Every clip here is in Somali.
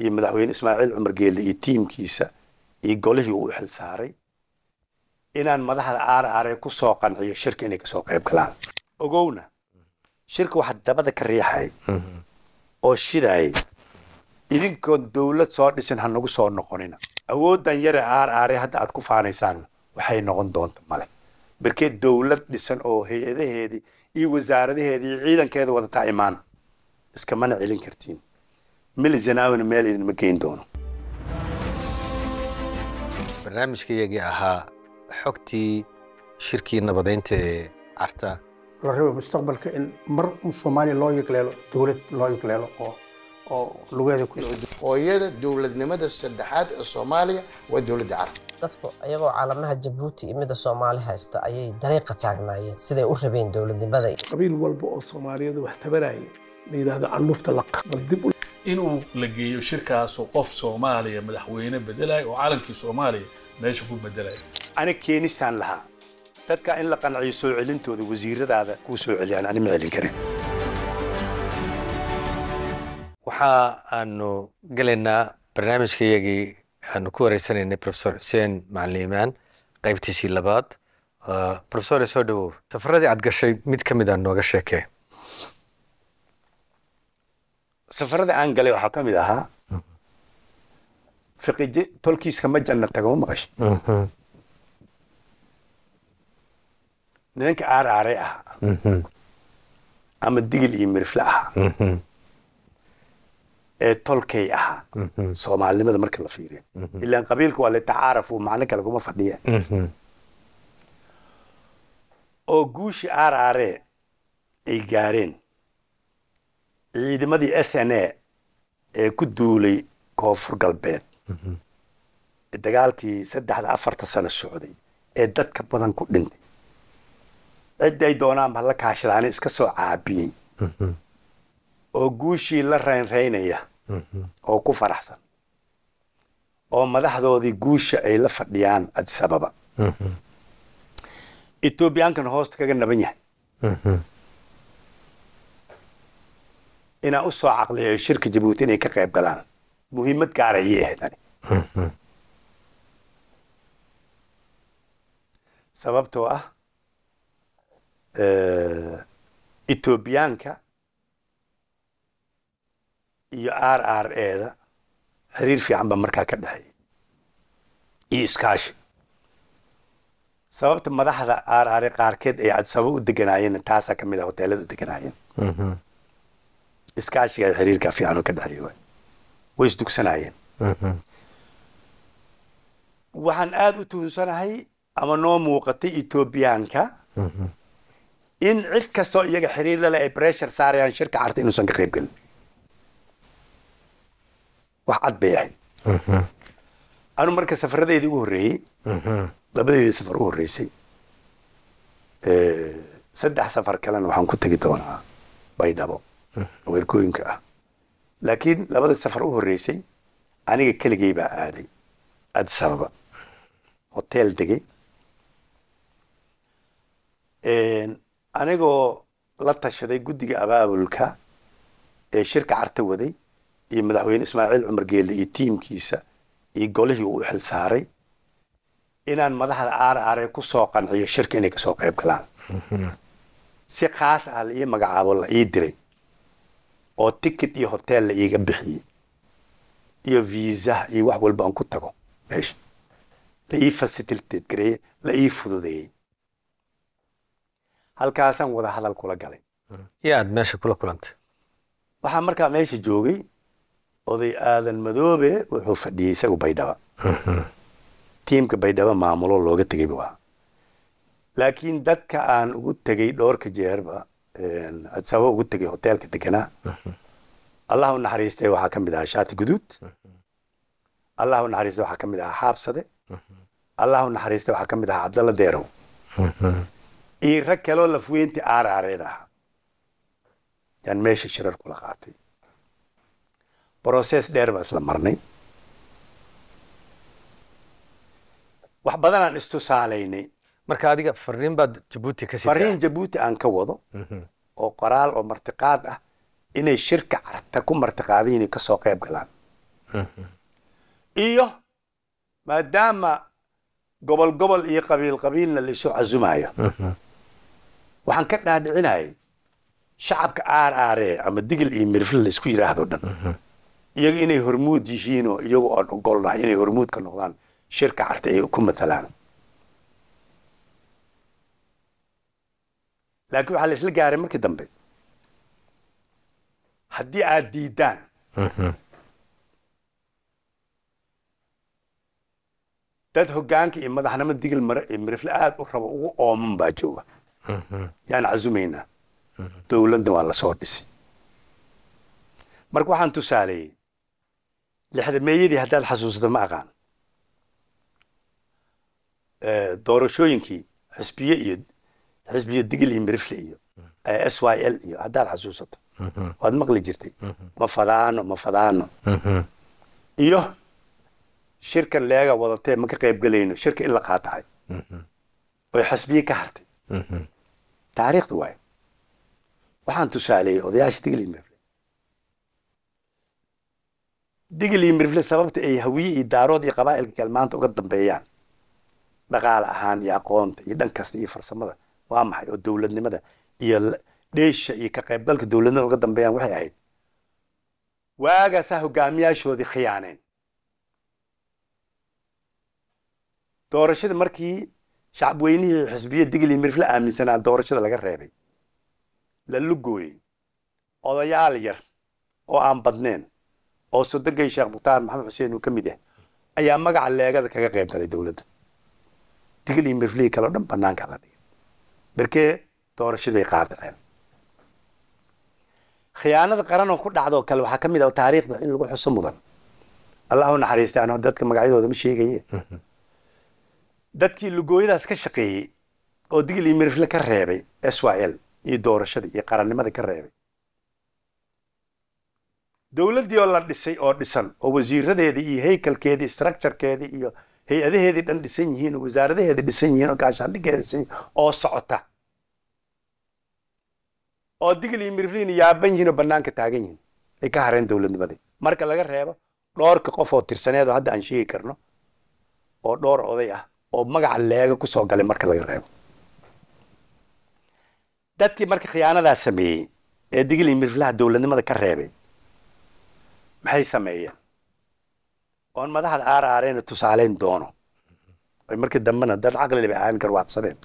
iyo madaxweyne ismaaciil cumar geelle iyo tiimkiisa iyo golihii uu xil saaray inaan madaxda aaraaree ku soo qanciyo shirka inay kasoo qayb galaan ogowna shirka waxa dabada ka riixay oo shidaay idinkoo dowlad soo dhisin ha nagu soo noqonina awooddan yare aaraaree hadda aad ku faanaysaan waxay noqon doonta male berkee dowlad dhisan oo hay-adaheedii iyo wasaaradaheedii iyo ciidankeeda wadataa imaan iskamana celin kartiin milisanawina meel idinma geyn doono barnaamijkayagii ahaa xogtii shirkii nabadeynta ee carta la raba mustaqbalka in mar soomaaliya loo yagleelo dowlad loo yagleelo oo oo lugeeda ku hooyada dowladnimada saddexaad ee soomaaliya waa dowladda carab dadku iyagoo caalamaha jabuuti iyo midda soomaali haysta ayay dariiqa taagnaayeen siday u rabeen dowladnimada qabiil walba oo soomaaliyeed wax tabaraya la yidhaahdo candhuufta la bal dib u inuu la geeyo shirkaasoo qof soomaaliya madaxweyne bedelay oo calankii soomaaliya meesha ku bedelaya ana keenistaan lahaa dadka in la qanciyo soo celintooda wasiiradaada kuu soo celiyaan ani ma celin karin waxa aanu gelaynaa barnaamijka iyagii aanu ku wareysanaynay profesor xuseen macalin iimaan qaybtiisii labaad profesore soo dhawow safaradii aad gashay mid ka mid a nooga sheekee safarada aan galay waxaa ka mid ahaa fiqije tolkiiska ma janna taga ma maqashay mhm. nimanka aar aaray ahaa mhm. ama digil iyo mirifle ahaa mhm. ee tolkay ahaa soomaalinimada marka la fiiriyo ilaan qabiilka waa litacaarafu macno kale kuma fadhiyaan oo guushi aar aaree ay gaareen ciidamadii s n a ee ku duulay koonfur galbeed mhm. dagaalkii saddexda afarta sano socday ee dadka badan ku dhintay cidday doonaan ba la kaashadaani iska soo caabiyey mhm. oo guushii la reynreynaya mhm. oo ku faraxsan oo madaxdoodii guusha ay la fadhiyaan adisababa etoobiyaankan hoosta kaga naban yahay inaa soo caqliyo shirka jabuuti inay ka qayb galaan muhiimad gaara ayay ahayd ani sababtoo ah etoobiyaanka iyo r r eeda xiriir fiican ba markaa ka dhexeeyay iyo iskaashi sababta madaxda r r e qaarkeed ay cadsabo u deganaayeen taasaa ka mid a ah hoteelada u deganaayeen mm-hmm iskaashiga xiriirka fiicanoo ka dhexeeya waay way isdugsanaayeen mhm. waxaan aada u tuhunsanahay ama noo muuqatay etoobiyaanka mhm. in cid kastoo iyaga xiriir lale ay bressure saarayaan shirka carta inuusan ka qayb gelin wax cad bay ahayd mhm. anu marka safaradeyda ugu horreeyey labadeyda safar u horreysay saddex safar kalena waxaan ku tegi doonaa baydhabo weerkooyinka ah laakiin labada safar u horreysay aniga keligay baa aaday addis ababa hoteel degay anigoo la tashaday guddiga abaabulka ee shirka carta waday iyo madaxweyne ismaaciil cumar geelle iyo tiimkiisa iyo golihii uu xil saaray inaan madaxda aar aaree ku soo qanciyo shirka inay kasoo qayb galaan mhm. si khaas ah la ii magacaabo la ii diray oo tikid iyo hoteel la iiga bixiyey iyo viisa iyo wax walba aan ku tago meesha la ii facilitad gareeye la ii fududeeyey halkaasaan wada hadal kula galay mm-hmm. iyo aad meesha kula kulantay waxaa markaa meesha joogay oday aadan madoobe wuxuu fadhiyey isagu baydhaba mm-hmm. tiimka baydhaba maamulo looga tegayba waa laakiin dadka aan ugu tegay dhoorka jeerba adisababa ugu tegay hoteelka deganaa allah u naxariistay waxaa ka mid ahaa shaati guduud mhm. allah u naxariistay waxaa ka mid ahaa xaabsade mhm. allah u naxariista waxaa ka mid ahaa cabdalla deerow mhm. iyo rag kaloo lafweyntii aaraareed ahaa yaan meesha shirar kula qaatay broses dheer baa isla marnay wax badanaan istusaalaynay marka adiga fariin baad jabuuti ka sii fariin jabuuti aan ka wado mhm. oo qoraal oo martiqaad ah inay shirka carta ku martiqaaday inay ka qayb galaan mhm. iyo maadaama gobol gobol iyo qabiil qabiilna la casumayo mhm. waxaan ka dhaadhicinayay shacabka aar aaree ama digil iyo mirifle la isku yidhaahdo dhan iyaga inay hormuud yihiin oo iyagu inay hormuud ka noqdaan shirka carta ay ku matalaan laakiin waxaa la isla gaaray markii dambe haddii aad diiddaan mhm. dad hogaanka iyo madaxnimada digil mare iyo mirifle aad u raba ugu ooman baa jooga mhm. yaan casumaynaa mhm. dowladna waa lasoo dhisay marka waxaan tusaaleeyey lixdameeyadii haddaad xasuusata ma aqaan doorashooyinkii xisbiye iyo xisbiyo digil iyo mirifle iyo s y l iyo haddaad xasuusato waad maqli jirtay ma fadaano iyo shirkan leega wadatee ma ka qaybgelayno shirka in la qaataxay oy xasbiye ka hartay taariikhda waay waxaan tusaaleeyey odayaasha digil iyo mirifle digil iyo mirifle sababta ay hawiye iyo daarood iyo qabaa'ilka kale maanta uga dambeeyaan dhaqaale ahaan iyo aqoonta iyo dhan kasta iyo farsamada waa maxay oo dowladnimada iyo dheesha iyo ka qaybgalka dowladnimada uga dambeeyaan waxay ahayd waagaasaa hogaamiyaashoodii khiyaaneen doorashada markii shacabweynihii xisbiya digli mirifle aaminsanaa doorashada laga reebay la lugooyey odayaal yar oo aan badneen oo sodogay sheekh mukhtaar maxamed xuseen uu ka mid ah ayaa magaca leegada kaga qayb galay dowladda digli miriflihii kale dhan banaanka la dhigay berke doorashadii bay qaadaceen khiyaanada qaran oo ku dhacdoo kale waxaa ka mid ah taariikhda in lagu xuso mudan allah u naxariistay anoo dadka magacyadooda ma sheegaye dadkii lugooyadaas ka shaqeeyey oo digil iyo mirifle ka reebay s y l iyo doorashada iyo qarannimada ka reebay dowladdii oo la dhisay oo dhisan oo wasiiradeedii iyo haykalkeedii structurekeedii iyo hay-adaheedii dhan dhisan yihiin oo wasaaradaheeda dhisan yihiin oo gaashaandhiggeeda oo socota oo digil iyo mirfliin yaaban yihiin oo bannaanka taagan yihiin ay ka hareen dowladnimadii marka laga reebo dhoorka qof oo tirsaneed oo hadda aan sheegi karno oo dhowr oday ah oo magaca leega ku soo galay marka laga reebo dadkii marka khiyaanadaas sameeyey ee digil iyo mirflaha dowladnimada ka reebay maxay sameeyeen oon madaxda aaraareyna tusaalayn doono ay markii dambena dad caqlilba aan garwaaqsadeen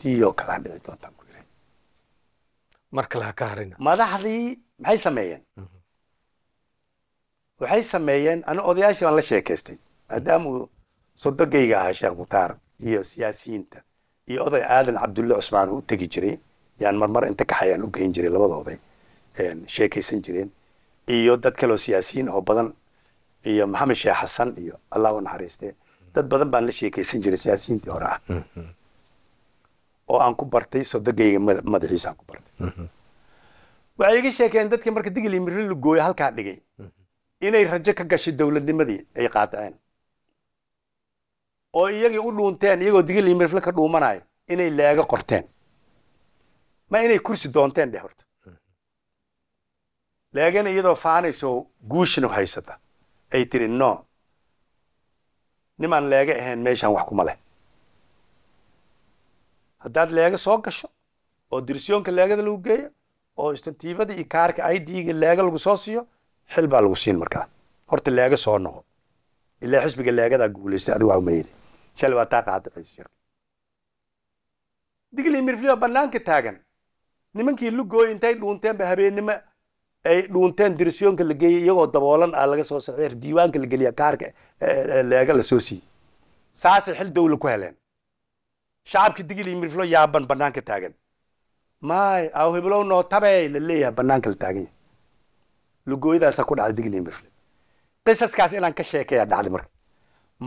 tiiyoo kale dhici doontaan ku yiri mar kale ka harina madaxdii maxay sameeyeen waxay sameeyeen ana odayaashi baan la sheekaystay maadaamuu sodogeyga ahaa sheekh mutaar iyo siyaasiyiinta iyo oday aadan cabdulle cusmaan u tegi jiray yaan marmar inta kaxayaan u geyn jiray labada oday sheekaysan jireen iyo dad kaloo siyaasiyiin oo badan iyo maxamed sheekh xasan iyo allah u naxariistee dad badan baan la sheekaysan jiray siyaasiyiintii hore ah mm-hmm. oo aan ku bartay sodogayga madaxiisa aan ku bartay mm-hmm. waxay iga sheekeen dadkii marka digli mirin lugooya halkaa dhigay mm-hmm. inay rajo ka gashay dowladnimadii ay qaataceen oo iyagii u dhuunteen iyagoo digli mirle ka dhuumanaya inay leega qorteen ma inay kursi doonteen dheh horta laakiin iyadoo faanayso guushina haysata ay tiri no nimaan leega ahayn meeshaan wax kuma leh haddaad leega soo gasho oo dirsyoonka leegada lagu geeyo oo istantiibada iyo kaarka i d-ga leega lagu soo siiyo xil baa lagu siin markaa horta leega soo noqo ilaa xisbiga leegadaa guulaysta adigu waa umayda shalay waa taa qaadacaysa shirka digli mirfli oo bannaanka taagan nimankii lugooy intay dhuunteen ba habeennimo ay dhuunteen dirisyoonka la geeyey iyagoo daboolan ah laga soo saxiir diiwaanka la geliya kaarka eh, eh, leega la soo siiyey saasay xil dawla ku heleen shacabki digil iyo mirflo yaaban banaanka taagan maay aw hibilow noo tabey la leeyahay banaanka la taagan yahay lugooyadaasa ku dhacday digil iyo mirflo qisaskaas inaan ka sheekeeya dhacday marka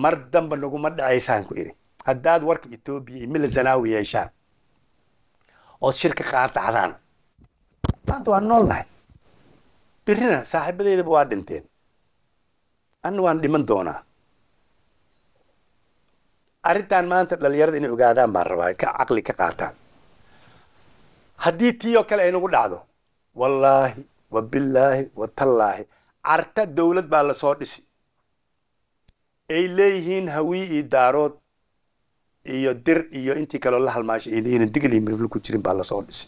mar damba naguma dhacaysaan ku idhi haddaad warka etoobiya iyo mila zanaawi yeeshaan ood shir ka qaadacdaan maanta waan nool nahay birrina saaxiibadeydaba waa dhinteen anna waan dhiman doonaa arrintan maanta dhallinyarada inay ogaadaan baan rabaa ka caqli ka qaataan haddii tii oo kale aynagu dhacdo wallaahi wa billaahi wa tallaahi carta dawlad baa lasoo dhisi ay leeyihiin hawii iyo daarood iyo dir iyo intii kaleo la halmaashay ayna digl iyo mirifla ku jirin baa lasoo dhisi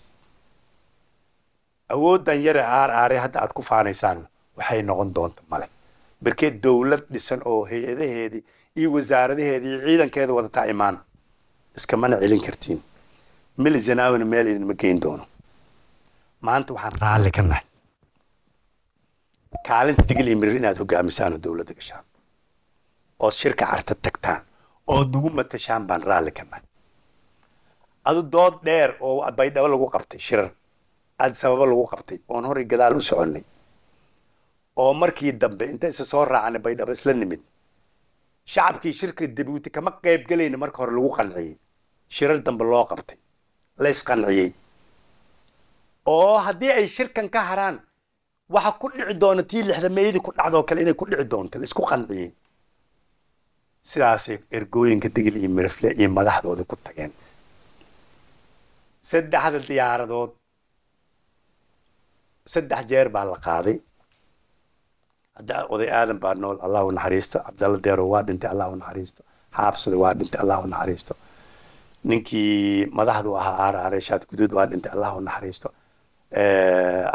awooddan yare aar hadda aad ku faanaysaan waxay noqon doonta male berkee dowlad dhisan oo hay-adaheedii iyo wasaaradaheedii iyo ciidankeeda wadataa imaan iskamana celin kartiin milizanaawina meel idinma geyn doono maanta waxaan raalli ka nahay kaalinta digil iyo mirir inaad hogaamisaan oo dowladda gashaan ood shirka carta tagtaan ood nagu matashaan baan raalli ka nahay adu dood dheer oo baydhabo lagu qabtay shirar aad sababo lagu qabtay oon hori gadaal u soconnay oo markii dambe inta isa soo raacana baydhabo isla nimid shacabkii shirka dabuuti kama qayb gelayna marka hore lagu qanciyey shirar dambe loo qabtay lays qanciyey oo haddii ay shirkan ka haraan waxa ku dhici doona tii lixdameeyadii ku dhacdoo kale inay ku dhici doonto la isku qanciyey sidaasay ergooyinka degil iyo mirafle iyo madaxdooda ku tageen saddexda diyaaradood saddex jeer baa la qaaday hadda oday aadan baa nool allah u naxariisto cabdalla deero waa dhintay allah naxariisto xaabsada waa dhintay allah naxariisto ninkii madaxdu ahaa aaraare shaad guduud waa dhintay allah naxariisto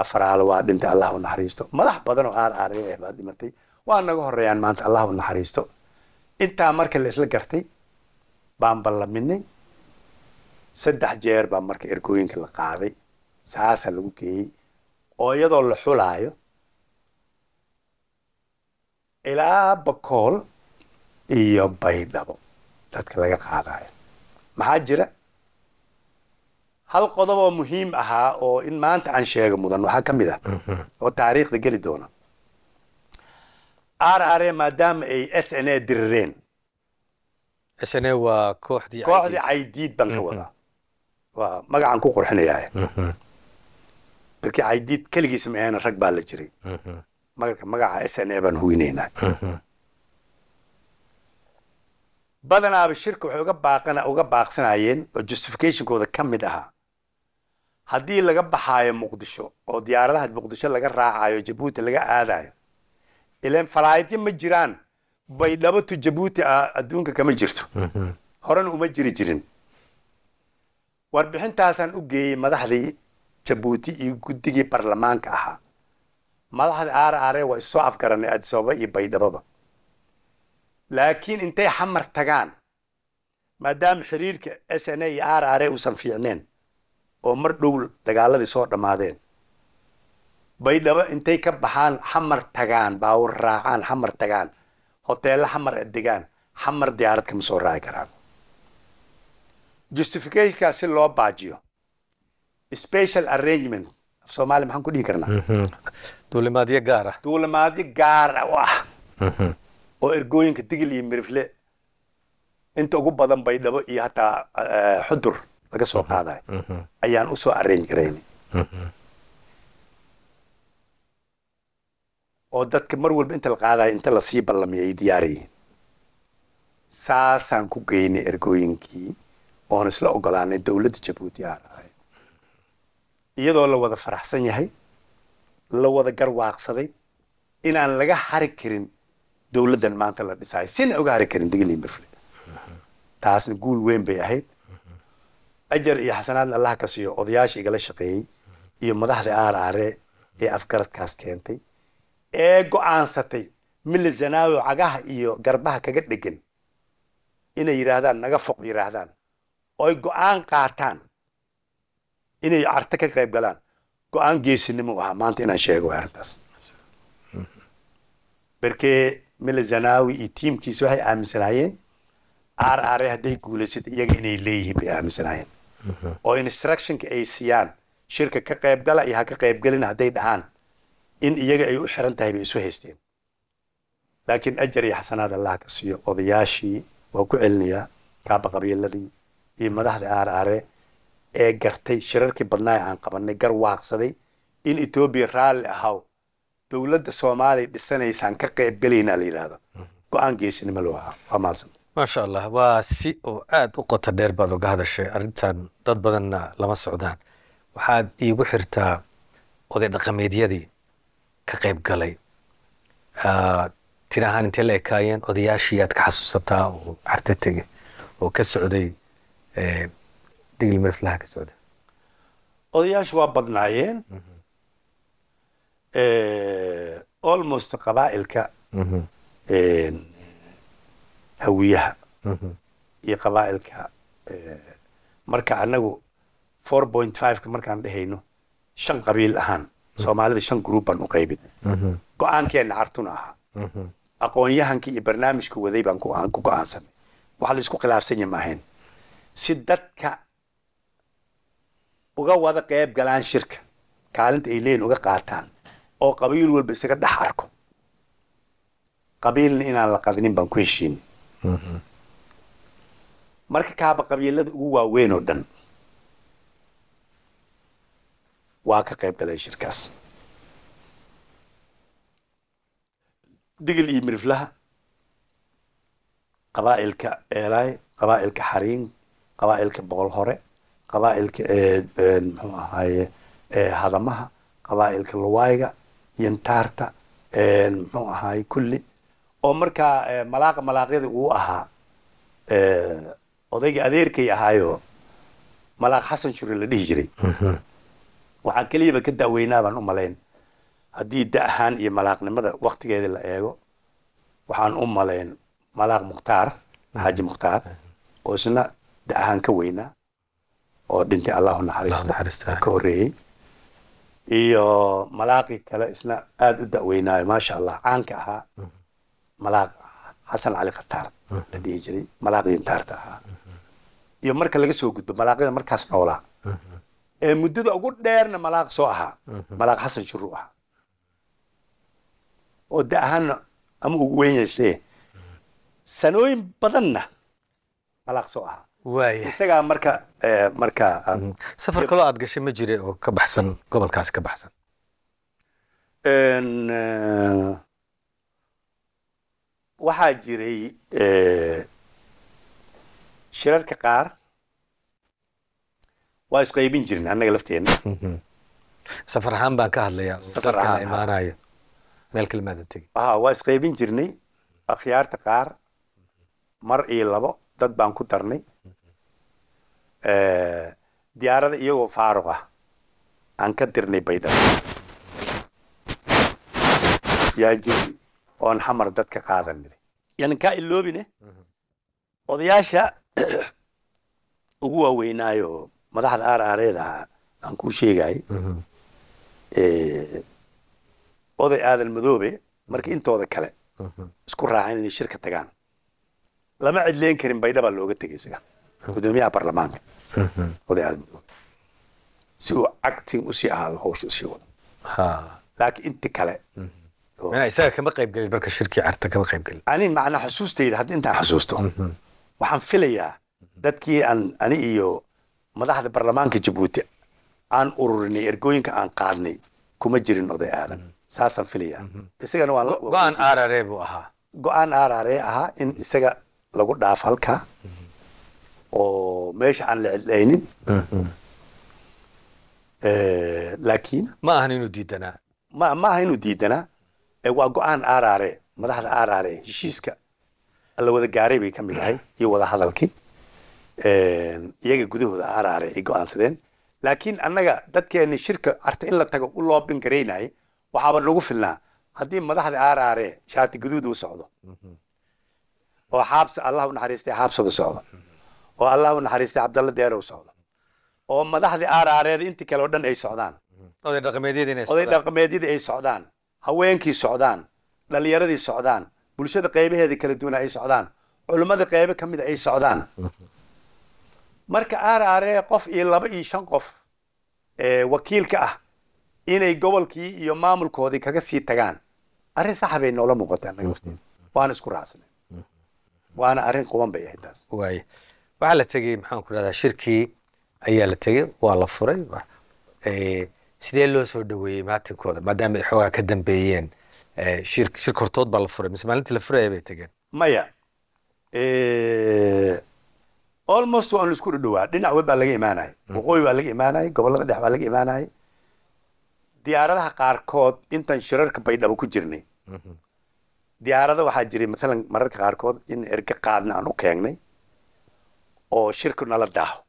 afaraale waa dhintay allah naxariisto madax badanoo oo aaraare eh baa dhimatay waa naga horeeyaan maanta allah u naxariisto intaa marka la isla gartay baan ballaminay saddex jeer baa marka ergooyinka la qaaday saasaa lagu geeyey oo iyadoo la xulaayo ilaa bakool iyo baydhabo dadka laga qaadayo maxaa jira hal qodob oo muhiim ahaa oo in maanta aan sheego mudan waxaa ka mid ah mhm. oo taariikhda geli doona r r maadaama ay s n a dirireen kooxdii caydiid baan ka mhm. waa magacan ku qurxinayaaye mhm markii caydiid keligiis ma ahayna rag baa la jiray mhm. magarka magaca s n a baan huwinaynaa mhm. badanaaba shirka waxay uga baaqsanayeen oo justificationkooda ka mid ahaa haddii laga baxaayo muqdisho oo diyaaradaha muqdisho laga raacayo jabuuti laga aadayo ilan falaayityo ma jiraan baydhabo to jabuuti adduunka kama jirto mhm. horena uma jiri jirin warbixintaasaan u geeyey madaxdii jabuuti iyo guddigii baarlamaanka ahaa madaxda aaraaree waa issoo afgaranay addis iyo baydhababa laakiin intay xamar tagaan maadaama xiriirka s n a iyo aaraaree uusan fiicneen oo mar dhow dagaaladii soo dhammaadeen baydhabo intay ka baxaan xamar tagaan baawur raacaan xamar tagaan hoteello xamar degaan xamar diyaarad kama soo raaci karaan justificationkaa si loo baajiyo special arrangement af soomaaliya maxaan ku dhihi karnaa mhm. duulimaadyo gaar ah duulimaadyo gaara u ah mhm. oo ergooyinka digil iyo mirifle inta ugu badan baydhabo iyo hataa eh, xudur laga soo mhm. qaadayo ayaan usoo arrange garaynay oo dadka mar walba inta la qaadayo inta lasii ballamaya ay diyaarayiin saasaan ku geynay ergooyinkii oon isla ogolaanay dowladda jabuuti aara iyadoo la wada faraxsan yahay la wada garwaaqsaday inaan laga hari karin dowladdan maanta la dhisaayo sina uga hari karin degilii berfle taasna guul weyn bay ahayd ajar iyo xasanaadna allah ka siiyo odayaasha igala shaqeeyey iyo madaxda aaraare ee afgaradkaas keentay ee go-aansatay milizanaayo cagaha iyo garbaha kaga dhegan inay yidhaahdaan naga foq yidhaahdaan oy go-aan qaataan inay carte ka qayb galaan go-aan geesinimo ahaa maanta inaan sheego arintaas berke melezanawi iyo tiimkiisa waxay aaminsanaayeen aar aare hadday guulaysata iyaga inay leeyihiin bay aaminsanaayeen mhm. oo instructionka ay siiyaan shirka ka qaybgala iyo ha ka qaybgelina hadday dhahaan in iyaga ay u xiran tahay bay isu haysteen laakiin ajar iyo xasanaad allah ka siiyo odayaashii waa ku celinayaa kaabaqabiiladii iyo madaxda aar aare ee gartay shirarkii badnaa aan qabanay garwaaqsaday in etoobiya raalli ahaw dowladda soomaaliya dhisanaysaan ka qayb qaybgelaynaa la yidhaahdo go-aan geesinimo loo ahaa waa mahadsantahay maasha allah waa si oo aad u qoto dheer baad uga hadashay arrintan dad badanna lama socdaan waxaad iigu xirtaa oday dhaqameedyadii ka qayb galay ahaan intee la ekaayeen odayaashii aad ka xasuusataa oo carta tegay oo ka socday degilmirflaha ka socda odayaashu waa badnaayeen almost qabaa'ilka hawiyaha iyo qabaa'ilka marka anagu four point fiveka markaan dhehayno shan qabiil ahaan soomaalida shan group baan u qaybinay go aankeena cartuna ahaa aqoon iyo barnaamijka waday baan ku go-aansanay waxa la isku khilaafsan yahy maahayn si dadka uga wada qayb galaan shirka kaalinta ay leeyihin uga qaataan oo qabiil walba isaga dhex arko qabiilna inaan la qadinin baan ku heshiinay mm-hmm. marka kaaba qabiilada ugu waaweyn oo dhan waa ka qayb galeen shirkaas digil iyo miriflaha qabaa'ilka eelaay qabaa'ilka xariin qabaa'ilka boqol hore qabaailka mxuu ahaaye hadamaha qabaailka luwayga iyo ntaarta mxuu ahaaye kulli oo markaa malaaqa malaaqyada uu ahaa odayga adeerkay ahaayo malaaq xasan shure la dhihi jiray mhm. waxaa keliyaba ka da'weynaa baan u malayn haddii da ahaan iyo malaaqnimada waktigeedii la eego waxaan u malayn malaaq mukhtaar xaaji mukhtaar mhm. oo isna da ahaan ka weynaa oo dhintay allahu naxariista ka horeeyey iyo malaaqi kale isna aada u daweynaayo maasha allah caanka ahaa mhm. malaaq xasan cali khataar mhm. la dhihi jiray malaaqii intaarta ahaa iyo marka laga soo gudbo malaaqyada markaas noolaa mhm. ee muddada ugu dheerna malaaq soo ahaa malaaq xasan shuruu ahaa oo da ahaanna ama ugu weyn sanooyin badanna malaaq soo ahaa isagaa marka marka mhm. safar kaloo aad gashay ma jire oo ka baxsan gobolkaasi ka baxsan waxaa jiray shirarka qaar waa isqaybin jirin annaga lafteenna mhm. safar ahaan baan ka hadlayaa safar ahaan imaanayo meel kalmaadan tegi ha waa isqaybin jirnay akhyaarta qaar mar iyo labo dad baan ku darnay diyaarada iyagoo faaruq ah aan ka dirnay baydhabo yaa jiri oon xamar dadka qaadan niri yaani kaa iloobine mhm. odayaasha ugu waaweynaayo madaxda aaraareeda ahaa aan kuu sheegayay mhm. oday aadan madoobe marka intooda kale mhm. isku raaceen inay shirka tagaan lama cidleen karin baydhabaa looga tegay isaga gudoomiyaha baarlamaanka odayaada si uu cagtiin usii ahaado hawsha usii wado laakiin inti kale isaga kama qaybgelin marka shirkii carta kama qaybgelin ani macnaa xasuustayda hadda intaan xasuusto waxaan filayaa dadkii aan ani iyo madaxda baarlamaanka jabuuti aan ururinay ergooyinka aan qaadnay kuma jirin oday e aadan hm. saasaan filayaa hm, hm. isagana waan go-aan e aaraaree buu ahaa go-aan aaraaree ahaa in isaga lagu dhaaf halkaa oo meesha aan la cidlaynin hm, hm. laakiin ma ahan inuu diidanaa ma ma aha inuu diidanaa waa go-aan araare madaxda araare heshiiska la wada gaaray bay ka mid ahay hm. iyo wada hadalkii iyaga gudahooda araare ay go-aansadeen laakiin annaga dadkeenni shirka arta in la tago u loobin garaynaya waxaaba nagu filnaa haddii madaxda araare shaati guduud uu socdo oo xaabs allah u naxariistay xaabsada socdo oo allahu naxariistay cabdalla deerow socdo oo madaxdii aaraareeda intii kale oo dhan ay socdaan oday dhaqameedyadii ay socdaan haweenkii socdaan dhallinyaradii socdaan bulshada qaybaheeda kala duwana ay socdaan culummada qaybo ka mida ay socdaan marka aaraaree qof iyo laba iyo shan qof wakiil ka ah inay gobolkii iyo maamulkoodii kaga sii tagaan arrin sax ah bay noola muuqataa naga lafteeda mm-hmm. waana isku raacsanay mm-hmm. waana arrin quban bay ahayd taas waxaa la tegey maxaanku rahdaa shirkii ayaa la tegey waa la furay sidee loo soo dhaweeyey maatinkooda maadaama ay xoogaa ka dambeeyeen shir shirka hortood baa la furay mise maalintii la furaya bay tegeen maya almost waanu isku dhudhowaa dhinac web baa laga imaanayay waqooyi mm. baa laga imaanayay gobollada dhex baa laga imaanayay diyaaradaha qaarkood intan shirarka baydhabo ku jirnay mm-hmm. diyaarada waxaa jiray maalan mararka qaarkood in erge qaadna aan u keengnay oo shirku nala daaho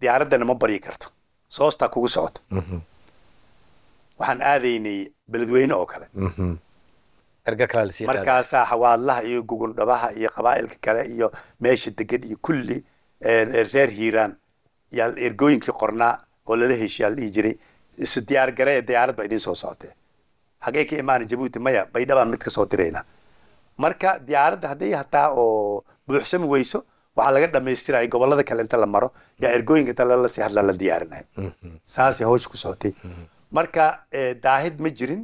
diyaaraddana ma baryi karto soostaa kugu socoto mhm. waxaan aadaynay beledweyne oo kale mhm. markaasaa xawaadlaha iyo gugundhabaha iyo qabaa'ilka kale iyo meesha degan iyo kulli reer hiiraan yaa ergooyinkii qornaa oo lala heshiyaa la dhihi jiray isu diyaargaree diyaarad baa idiin soo socotee xagee ka imaana jabuuti maya baydhabaan mid ka soo diraynaa marka diyaaradda hadday hataa oo buuxsami weyso waxaa laga dhamaystiraya gobolada kale inta la maro yaa ergooyinka tale hadla la diyaarinaya mhm. saasay hawsha ku socotay mhm. marka eh, daahid ma jirin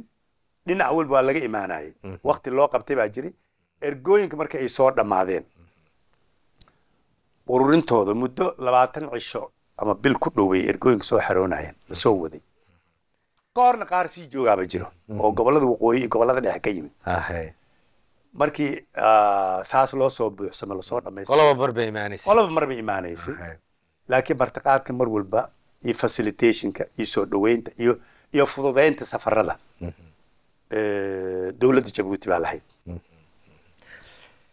dhinac walba waa laga imaanayay mhm. wakti loo qabtay baa jiray ergooyinka marka ay soo dhammaadeen ururintooda muddo labaatan cisho ama bil ku dhowey ergooyinka soo xaroonayeen la soo waday ka qaar sii joogaaba jiro oo gobolada waqooyi iyo gobolada dhexe ka yimid ah, markii saas loo soo buuxsamo lasoo dhamayqolaba mar bay imaanaysay qolaba mar bay imaanaysay laakiin martiqaadka mar walba iyo facilitationka iyo soo dhoweynta iyo iyo fududeynta safarada mm-hmm. dowladda jabuuti baa lahayd mm-hmm.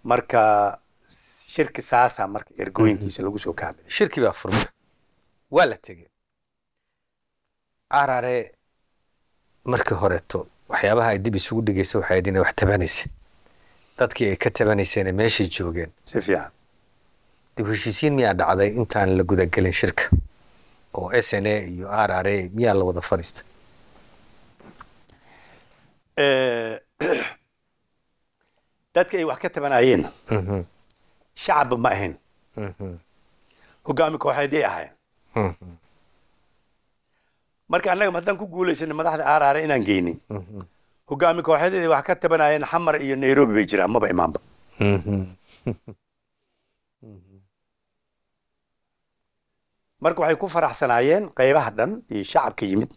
marka shirki saasaa marka ergooyinkiisa mm-hmm. lagu soo kaamilay shirki baa furma waa la tegey arare markii horeeto waxyaabaha ay dib isugu dhigaysa waxay idin wax tabanaysa dadkii ay ka tabanayseenee meeshay joogeen si fiican dib heshiisiin miyaa dhacday intaan la gudagelin shirka oo s n a iyo r r a miyaa la wada fadhiista eh, dadka ay wax ka tabanaayeen mhm. shacabba ma ahayn mhm. hogaami kooxeeday ahayn mhm. marka annaga maddaan ku guulaysana madaxda r r inaan geynay hogaami kooxeed wax ka tabanayeen xamar iyo nairobi bay jiraan maba imaanba marka waxay ku faraxsanaayeen qaybaha dhan iyo shacabka yimid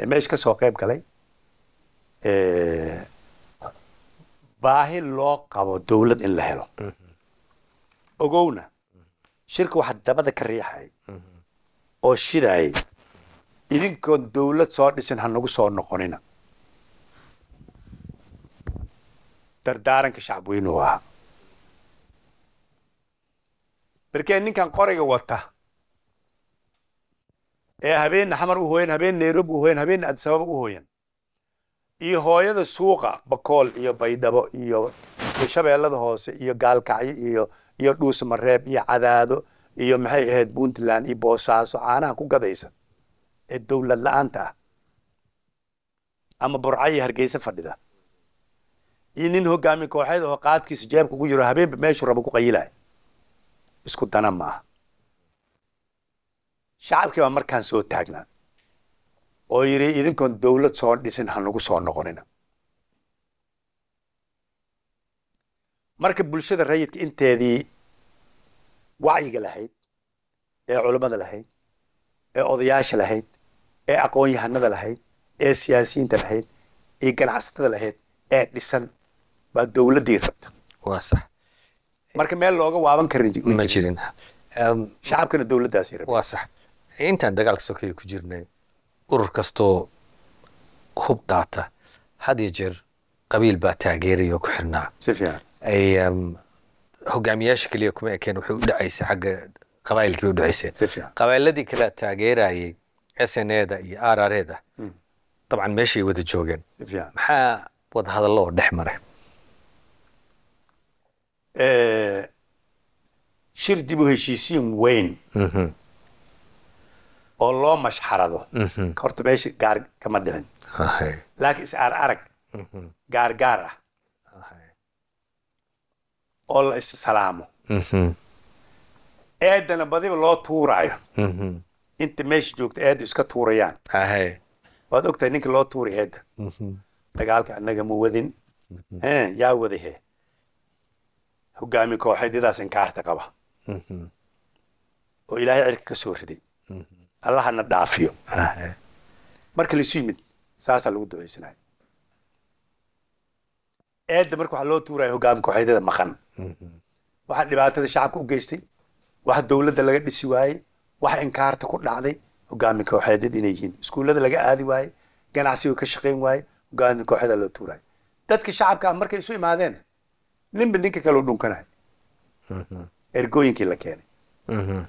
ee meesha ka soo qayb galay baahi loo qabo dowlad in la helo ogowna shirka wax dabada ka riixay oo shidaayay idinkoo dowlad soo dhisin ha nagu soo noqonina dardaaranka shacabweynuhu ahaa berkee ninkan qorayga wata ee habeenna xamar u hooyan habeen nairobi u hooyan habeenna adisababa u hooyan iyo hooyada suuqa bakool iyo baydhabo iyo shabeellada hoose iyo gaalkacyo iyo iyo dhuusmareeb iyo cadaado iyo maxay ahayd puntland iyo boosaaso caanaha ku gadaysa ee dowlad la-aanta ah ama burcayo hargeysa fadhida iyo nin hogaami kooxeed oo qaadkiisa jeebka ku jiro habeenba meeshuu raba ku qayilaya isku dana maaha shacabkii baa markaan soo taagnaa oo yidhi idinkoon dowlad soo dhisin ha nagu soo noqonina marka bulshada rayidka inteedii wacyiga lahayd ee culammada lahayd ee odayaasha lahayd ee aqoon-yahanada lahayd ee siyaasiyiinta lahayd iyo ganacsatada lahayd ee dhisan baa dowladdii rabta waa sax marka meel looga waaban karin jirin shacabkana dowladdaasay rabta waa sax intaan dagaalka sokeeye ku jirnay urur kastoo hub daata had iyo jeer qabiil baa taageeraya oo ku xirnaa si fiican hogaamiyaasha keliya kuma ekeen waxay u dhacaysay xagga qabaa'ilkii bay u dhacayseen qabaa'iladii kale taageerayay sneda iyo arareeda hmm. dabcan meeshay wada joogeen maxaa wadahadallo oo dhex maray Eh, shir dib u heshiisiin weyn mhm. oo loo mashxarado mhm. horta meesha gaar kama dhicin laakiin is arag gaargaar mhm. ah oo la is salaamo eedana badiba loo tuuraayo inta meesha joogta eeddu iska tuurayaan waad ogtahay ninka loo tuuray eedda dagaalka annaga ma wadin yaa wadahee hogaami kooxeedyadaas inkaarta qaba mm-hmm. oo ilaahay cirka ka soo riday mm-hmm. allahana dhaafiyo marka laysu yimid saasaa lagu ducaysanaya eedda marka waxaa loo tuuraya hogaami kooxeedyada maqan mm-hmm. waxa dhibaatada shacabka u geystay wax dowladda laga dhisi waayey wax inkaarta ku dhacday hogaami kooxeedyad inay yihiin iskuullada laga aadi waayey ganacsiga ka shaqeyn waayey hogaami kooxeeda loo tuuraayo dadka shacabka ah markay isu imaadeen ninba ninka kale u dhunkanahay mhm. ergooyinkii la keenay mhm.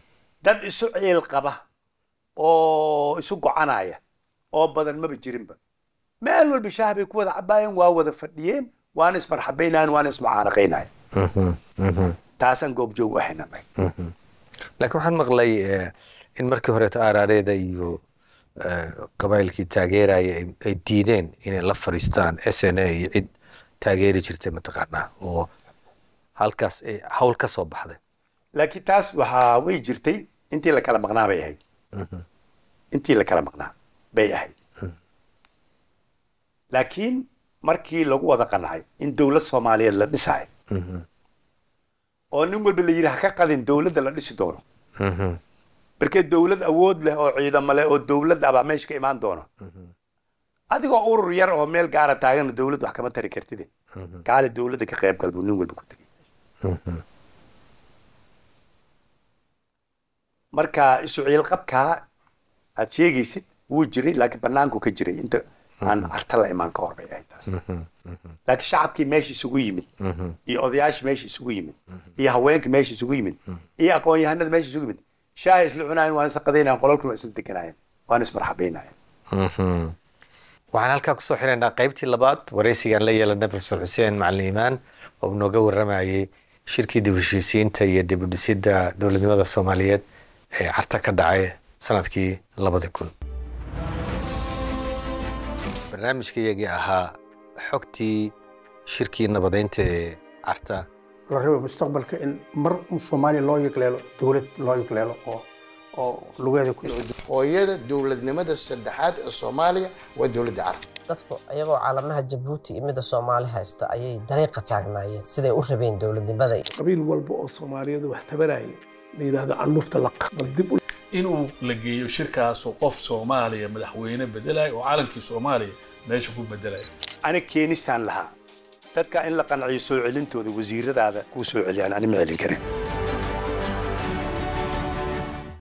dad isu ciil qaba oo isu gocanaya oo badan maba jirinba meel walba shaah bay ku wada cabaayeen waa wada fadhiyeen waana ismarxabaynayan waana ismacaanaqaynayan mhm. taasaan goobjoog u ahayna annaga laakiin waxaan maqlay eh, in markii horeeto aaraareeda iyo eh, qabaayilkii taageeraya ay diideen inay la fadhiistaan s n a iyo cid taageeri jirtay mataqaanaa oo halkaas ay hawl ka soo baxday laakiin taas waxaa way jirtay intii la kala maqnaa bay ahayd mhm. intii la kala maqnaa bay ahayd mhm. laakiin markii lagu wada qanacay in dowlad soomaaliyeed la dhisayo mhm. oo nin walba la yidhi ha ka qadin dowladda la dhisi doono markee dowlad awood leh oo ciidamo leh oo dowladda abaa meesha ka imaan doono adigoo urur yar oo meel gaara taagan dawladda wax kama tari kartide kaali mhm. dowladda ka qayb gal buu nin walba ku tegey mhm. marka isuciil qabkaa aad sheegaysid wuu jiray laakiin banaanku ka jiray inta mhm. aan arta la imaan ka horbay bay taas laakiin shacabkii meesha isugu yimid iyo odayaashii meesha isugu yimid iyo haweenka meesha isugu yimid iyo aqoon yahanada meesha isugu yimid shaaha isla cunaayeen waan isaqadaynayen qolalkuna isla deganaayeen waan ismarxabaynaayeen waxaan halkaa kusoo xiraynaa qaybtii labaad waraysigaan la yeelana profesor xuseen macalin iimaan oo nooga waramayey shirkii dib heshiisiinta iyo dib udhisida dowladnimada soomaaliyeed ee carta ka dhacay sanadkii labada kun barnaamijkayagii ahaa xogtii shirkii nabadaynta ee carta la raba mustaqbalka in mar soomaaliya loo yagleelo dowlad loo yagleelo oo hooyada dowladnimada saddexaad ee soomaaliya waa dowladda carab dadku iyagoo caalamnaha jabuuti iyo soomaali haysta ayay dariiqa taagnaayeen siday u rabeen dowladnimada qabiil walba oo soomaaliyeed wax tabaraya la yidhaahdo canuufta laqbaldib inuu la geeyo shirkaasu qof soomaaliya madaxweyne bedelayo oo caalamkii soomaaliya meesha ku bedelaya ana keenistaan lahaa dadka in la qanciyo soo celintooda wasiiradaada kuu soo celiyaan ani ma celin karin